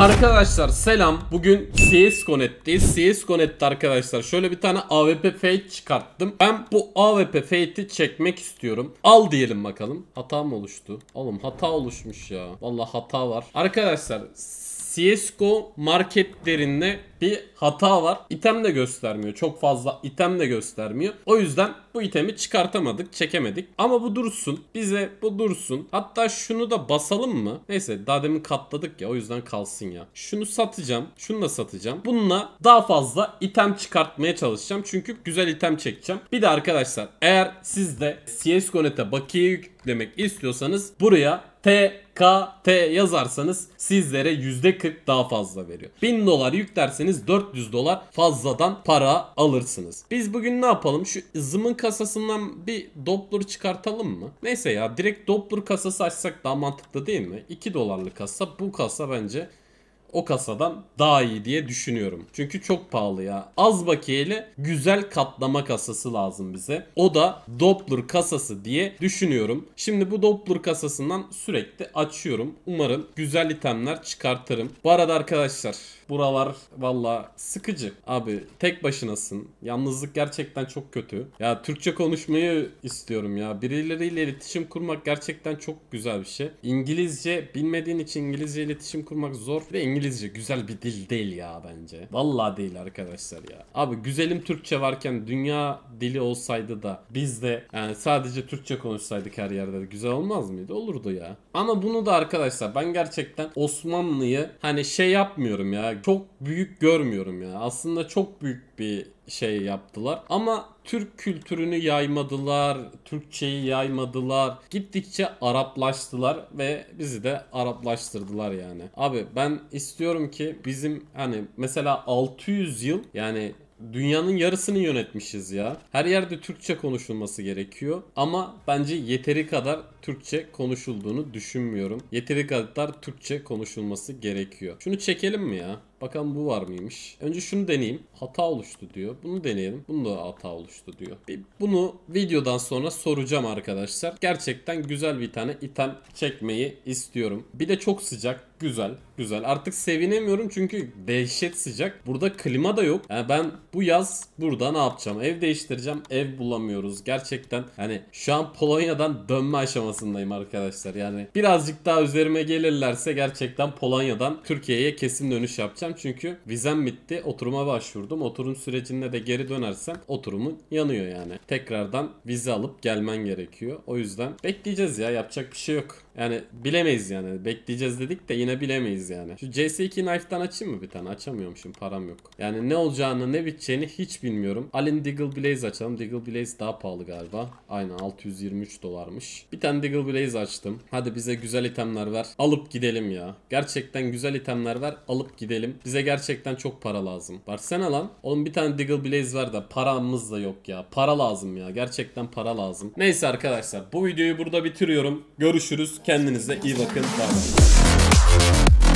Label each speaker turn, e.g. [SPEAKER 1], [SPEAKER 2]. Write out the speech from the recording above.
[SPEAKER 1] Arkadaşlar selam. Bugün CSGO Net'teyiz. CSGO Net'te arkadaşlar şöyle bir tane AWP fake çıkarttım. Ben bu AWP fake'i çekmek istiyorum. Al diyelim bakalım. Hata mı oluştu? Oğlum hata oluşmuş ya. Valla hata var. Arkadaşlar CSGO marketlerinde bir hata var. İtem de göstermiyor. Çok fazla item de göstermiyor. O yüzden bu itemi çıkartamadık, çekemedik. Ama bu dursun. Bize bu dursun. Hatta şunu da basalım mı? Neyse daha demin katladık ya o yüzden kalsın ya. Şunu satacağım. Şunu da satacağım. Bununla daha fazla item çıkartmaya çalışacağım. Çünkü güzel item çekeceğim. Bir de arkadaşlar eğer siz de CSGO.net'e bakiye yüklemek istiyorsanız buraya TKT yazarsanız sizlere %40 daha fazla veriyor. 1000 dolar yüklerseniz 400 dolar fazladan para alırsınız. Biz bugün ne yapalım? Şu zımın kasasından bir Doppler çıkartalım mı? Neyse ya direkt Doppler kasası açsak daha mantıklı değil mi? 2 dolarlık kasa bu kasa bence o kasadan daha iyi diye düşünüyorum. Çünkü çok pahalı ya. Az bakiyeli güzel katlama kasası lazım bize. O da Doppler kasası diye düşünüyorum. Şimdi bu Doppler kasasından sürekli açıyorum. Umarım güzel itemler çıkartırım. Bu arada arkadaşlar buralar valla sıkıcı. Abi tek başınasın. Yalnızlık gerçekten çok kötü. Ya Türkçe konuşmayı istiyorum ya. Birileriyle iletişim kurmak gerçekten çok güzel bir şey. İngilizce bilmediğin için İngilizce iletişim kurmak zor. Ve İngilizce İngilizce güzel bir dil değil ya bence. Vallahi değil arkadaşlar ya. Abi güzelim Türkçe varken dünya dili olsaydı da biz de yani sadece Türkçe konuşsaydık her yerde de güzel olmaz mıydı? Olurdu ya. Ama bunu da arkadaşlar ben gerçekten Osmanlı'yı hani şey yapmıyorum ya. Çok büyük görmüyorum ya. Aslında çok büyük bir şey yaptılar. Ama Türk kültürünü yaymadılar, Türkçeyi yaymadılar. Gittikçe Araplaştılar ve bizi de Araplaştırdılar yani. Abi ben istiyorum ki bizim hani mesela 600 yıl yani dünyanın yarısını yönetmişiz ya. Her yerde Türkçe konuşulması gerekiyor ama bence yeteri kadar Türkçe konuşulduğunu düşünmüyorum. Yeteri kadar Türkçe konuşulması gerekiyor. Şunu çekelim mi ya? Bakalım bu var mıymış? Önce şunu deneyeyim. Hata oluştu diyor. Bunu deneyelim. Bunu da hata oluştu diyor. Bunu videodan sonra soracağım arkadaşlar. Gerçekten güzel bir tane item çekmeyi istiyorum. Bir de çok sıcak. Güzel. Güzel. Artık sevinemiyorum çünkü dehşet sıcak. Burada klima da yok. Yani ben bu yaz burada ne yapacağım? Ev değiştireceğim. Ev bulamıyoruz. Gerçekten hani şu an Polonya'dan dönme aşamasındayım arkadaşlar. Yani birazcık daha üzerime gelirlerse gerçekten Polonya'dan Türkiye'ye kesin dönüş yapacağım gideceğim çünkü vizem bitti. Oturuma başvurdum. Oturum sürecinde de geri dönersem oturumun yanıyor yani. Tekrardan vize alıp gelmen gerekiyor. O yüzden bekleyeceğiz ya yapacak bir şey yok. Yani bilemeyiz yani. Bekleyeceğiz dedik de yine bilemeyiz yani. Şu CS2 Knife'dan açayım mı bir tane? Açamıyorum şimdi param yok. Yani ne olacağını ne biteceğini hiç bilmiyorum. Alin Diggle Blaze açalım. Diggle Blaze daha pahalı galiba. Aynen 623 dolarmış. Bir tane Diggle Blaze açtım. Hadi bize güzel itemler ver. Alıp gidelim ya. Gerçekten güzel itemler ver. Alıp gidelim bize gerçekten çok para lazım. sen alan. Oğlum bir tane Diggle Blaze var da, paramız da yok ya. Para lazım ya. Gerçekten para lazım. Neyse arkadaşlar bu videoyu burada bitiriyorum. Görüşürüz. Kendinize iyi bakın. bye.